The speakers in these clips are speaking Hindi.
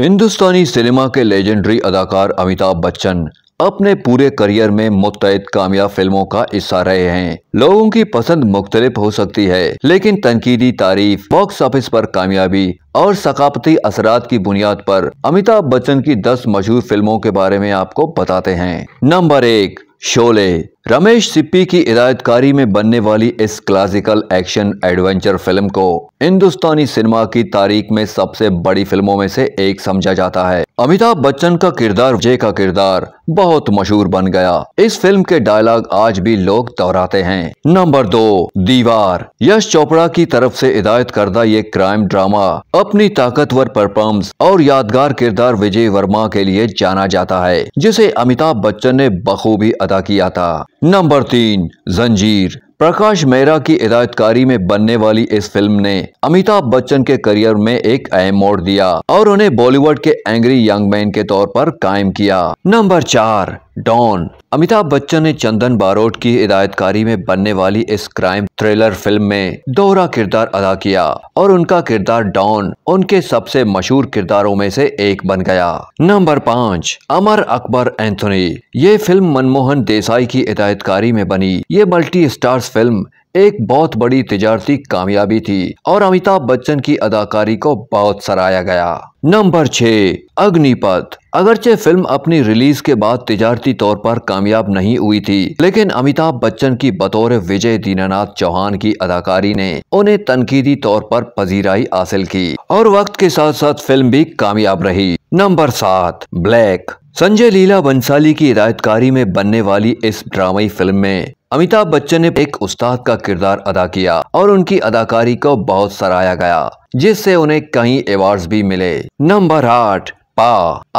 हिंदुस्तानी सिनेमा के लेजेंडरी अदाकार अमिताभ बच्चन अपने पूरे करियर में मुतयद कामयाब फिल्मों का हिस्सा रहे हैं लोगों की पसंद मुख्तलिफ हो सकती है लेकिन तनकीदी तारीफ बॉक्स ऑफिस पर कामयाबी और सकाफती असरात की बुनियाद पर अमिताभ बच्चन की 10 मशहूर फिल्मों के बारे में आपको बताते हैं नंबर एक शोले रमेश सिप्पी की हिदायतकारी में बनने वाली इस क्लासिकल एक्शन एडवेंचर फिल्म को हिंदुस्तानी सिनेमा की तारीख में सबसे बड़ी फिल्मों में से एक समझा जाता है अमिताभ बच्चन का किरदार विजय का किरदार बहुत मशहूर बन गया इस फिल्म के डायलॉग आज भी लोग दोहराते हैं नंबर दो दीवार यश चोपड़ा की तरफ से हिदायत करदा ये क्राइम ड्रामा अपनी ताकतवर परफॉर्मेंस और यादगार किरदार विजय वर्मा के लिए जाना जाता है जिसे अमिताभ बच्चन ने बखूबी अदा किया था नंबर तीन जंजीर प्रकाश मेहरा की हिदायतकारी में बनने वाली इस फिल्म ने अमिताभ बच्चन के करियर में एक अहम मोड़ दिया और उन्हें बॉलीवुड के एंग्री यंग मैन के तौर पर कायम किया नंबर चार डॉन अमिताभ बच्चन ने चंदन बारोट की हिदायतकारी में बनने वाली इस क्राइम थ्रिलर फिल्म में दोहरा किरदार अदा किया और उनका किरदार डॉन उनके सबसे मशहूर किरदारों में से एक बन गया नंबर पाँच अमर अकबर एंथोनी ये फिल्म मनमोहन देसाई की हिदायतकारी में बनी ये मल्टी स्टार बॉस फिल्म एक बहुत बड़ी तजारती कामयाबी थी और अमिताभ बच्चन की अदाकारी को बहुत सराया गया नंबर छह अग्निपथ अगरचे फिल्म अपनी रिलीज के बाद तजारती तौर पर कामयाब नहीं हुई थी लेकिन अमिताभ बच्चन की बतौर विजय दीनानाथ चौहान की अदाकारी ने उन्हें तनकीदी तौर पर पजीराई हासिल की और वक्त के साथ साथ फिल्म भी कामयाब रही नंबर सात ब्लैक संजय लीला बंसाली की हिदायतकारी में बनने वाली इस ड्रामाई फिल्म में अमिताभ बच्चन ने एक उस्ताद का किरदार अदा किया और उनकी अदाकारी को बहुत सराहा गया जिससे उन्हें कई अवार्ड भी मिले नंबर आठ पा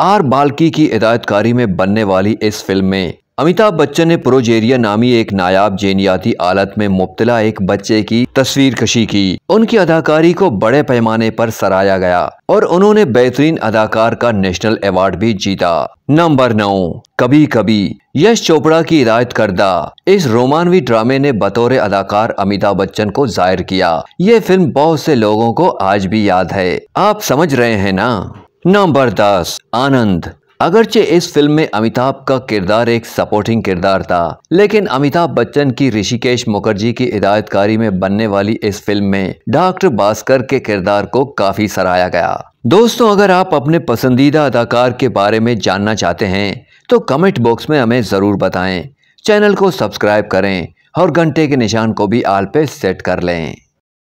आर बाल्की की हिदायतकारी में बनने वाली इस फिल्म में अमिताभ बच्चन ने प्रोजेरिया नामी एक नायाब जेनियाती आलत में मुब्तला एक बच्चे की तस्वीर कशी की उनकी अदाकारी को बड़े पैमाने पर सराया गया और उन्होंने बेहतरीन अदाकार का नेशनल अवार्ड भी जीता नंबर नौ कभी कभी यश चोपड़ा की हिदायत करदा इस रोमानवी ड्रामे ने बतौर अदाकार अमिताभ बच्चन को जाहिर किया ये फिल्म बहुत से लोगों को आज भी याद है आप समझ रहे हैं ना नंबर दस आनंद अगरचे इस फिल्म में अमिताभ का किरदार एक सपोर्टिंग किरदार था लेकिन अमिताभ बच्चन की ऋषिकेश मुखर्जी की हिदायतकारी में बनने वाली इस फिल्म में डॉक्टर भास्कर के किरदार को काफी सराहाया गया दोस्तों अगर आप अपने पसंदीदा अदाकार के बारे में जानना चाहते हैं तो कमेंट बॉक्स में हमें ज़रूर बताएं चैनल को सब्सक्राइब करें और घंटे के निशान को भी आल पे सेट कर लें